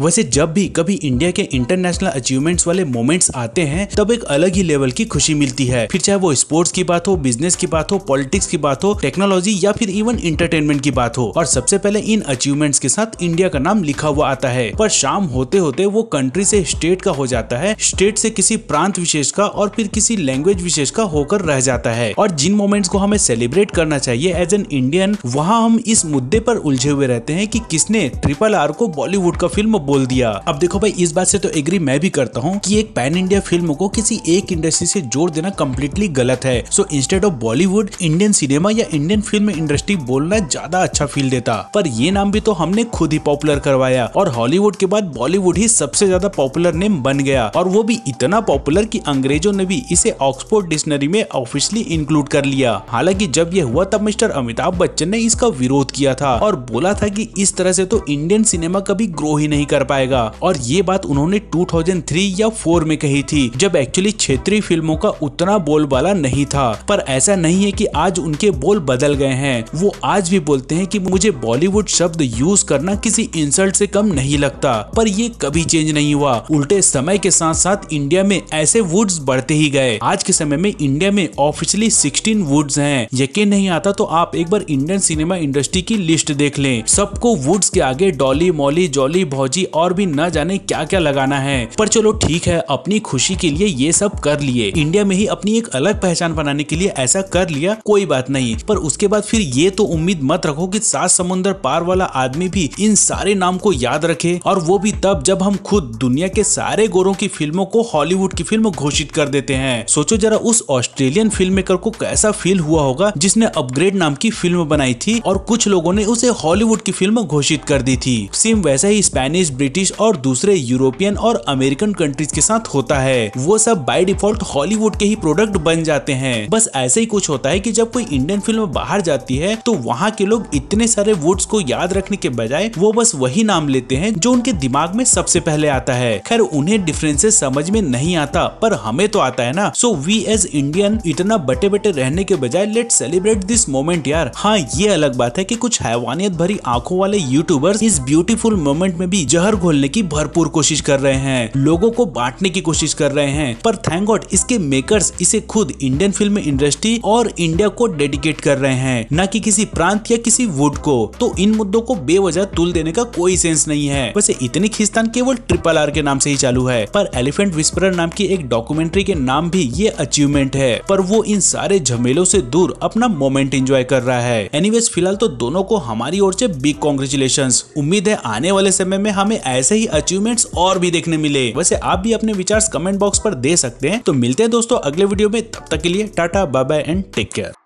वैसे जब भी कभी इंडिया के इंटरनेशनल अचीवमेंट्स वाले मोमेंट्स आते हैं तब एक अलग ही लेवल की खुशी मिलती है फिर चाहे वो स्पोर्ट्स की बात हो बिजनेस की बात हो पॉलिटिक्स की बात हो टेक्नोलॉजी या फिर इवन इंटरटेनमेंट की बात हो और सबसे पहले इन अचीवमेंट्स के साथ इंडिया का नाम लिखा हुआ आता है पर शाम होते होते वो कंट्री से स्टेट का हो जाता है स्टेट से किसी प्रांत विशेष का और फिर किसी लैंग्वेज विशेष का होकर रह जाता है और जिन मोमेंट्स को हमें सेलिब्रेट करना चाहिए एज एन इंडियन वहाँ हम इस मुद्दे पर उलझे हुए रहते हैं कि किसने ट्रिपल आर को बॉलीवुड का फिल्म बोल दिया अब देखो भाई इस बात से तो एग्री मैं भी करता हूँ कि एक पैन इंडिया फिल्म को किसी एक इंडस्ट्री से जोड़ देना कम्प्लीटली गलत है so instead of Bollywood Indian cinema या इंडियन फिल्म इंडस्ट्री बोलना ज्यादा अच्छा फील देता पर ये नाम भी तो हमने खुद ही पॉपुलर करवाया और हॉलीवुड के बाद बॉलीवुड ही सबसे ज्यादा पॉपुलर नेम बन गया और वो भी इतना पॉपुलर की अंग्रेजों ने भी इसे ऑक्सफोर्ड डिक्शनरी में ऑफिशियली इंक्लूड कर लिया हालांकि जब यह हुआ तब मिस्टर अमिताभ बच्चन ने इसका विरोध किया था और बोला था कि इस तरह से तो इंडियन सिनेमा कभी ग्रो ही नहीं कर पाएगा और ये बात उन्होंने 2003 या 4 में कही थी जब एक्चुअली क्षेत्रीय फिल्मों का उतना बोलबाला नहीं था पर ऐसा नहीं है कि आज उनके बोल बदल गए हैं वो आज भी बोलते हैं कि मुझे बॉलीवुड शब्द यूज करना किसी इंसल्ट से कम नहीं लगता पर ये कभी चेंज नहीं हुआ उल्टे समय के साथ साथ इंडिया में ऐसे वुड्स बढ़ते ही गए आज के समय में इंडिया में ऑफिशियली 16 वुड्स हैं यकीन नहीं आता तो आप एक बार इंडियन सिनेमा इंडस्ट्री जी की लिस्ट देख लें सबको वुड्स के आगे डॉली मॉली जॉली भौजी और भी न जाने क्या क्या लगाना है पर चलो ठीक है अपनी खुशी के लिए ये सब कर लिए इंडिया में ही अपनी एक अलग पहचान बनाने के लिए ऐसा कर लिया कोई बात नहीं पर उसके बाद फिर ये तो उम्मीद मत रखो की सात समुंदर पार वाला आदमी भी इन सारे नाम को याद रखे और वो भी तब जब हम खुद दुनिया के सारे गोरों की फिल्मों को हॉलीवुड की फिल्म घोषित कर देते हैं सोचो जरा उस ऑस्ट्रेलियन फिल्म मेकर को कैसा फील हुआ होगा जिसने अपग्रेड नाम की फिल्म बनाई थी और कुछ लोगों ने उसे हॉलीवुड की फिल्म घोषित कर दी थी सिम वैसे ही स्पेनिश ब्रिटिश और दूसरे यूरोपियन और अमेरिकन कंट्रीज के साथ होता है वो सब बाई डिफॉल्ट हॉलीवुड के ही प्रोडक्ट बन जाते हैं बस ऐसे ही कुछ होता है की जब कोई इंडियन फिल्म बाहर जाती है तो वहाँ के लोग इतने सारे वर्ड्स को याद रखने के बजाय वो बस वही नाम लेते हैं जो उनके दिमाग में सबसे पहले आता है खैर उन्हें डिफरेंसेस समझ में नहीं आता पर हमें तो आता है ना सो वी एज इंडियन इतना बटे बटे रहने के बजाय लेट सेलिब्रेट दिस मोमेंट यार हाँ ये अलग बात है की कुछ हैवानियत भरी आंखों वाले यूट्यूबर्स इस ब्यूटीफुल मोमेंट में भी जहर घोलने की भरपूर कोशिश कर रहे हैं लोगों को बांटने की कोशिश कर रहे हैं पर थैंक गॉड इसके मेकर्स इसे खुद इंडियन फिल्म इंडस्ट्री और इंडिया को डेडिकेट कर रहे हैं न कि किसी प्रांत या किसी वुड को तो इन मुद्दों को बेवजह तुल देने का कोई सेंस नहीं है वैसे इतनी खिस्तान केवल ट्रिपल आर के नाम से ही चालू है पर एलिफेंट विस्पर नाम की एक डॉक्यूमेंट्री के नाम भी ये अचीवमेंट है पर वो इन सारे झमेलों से दूर अपना मोमेंट एंजॉय कर रहा है एनीवेज फिलहाल तो दोनों दोनों को हमारी ओर से बिग कॉन्ग्रेचुलेशन उम्मीद है आने वाले समय में हमें ऐसे ही अचीवमेंट्स और भी देखने मिले वैसे आप भी अपने विचार कमेंट बॉक्स पर दे सकते हैं तो मिलते हैं दोस्तों अगले वीडियो में तब तक के लिए tata bye bye and take care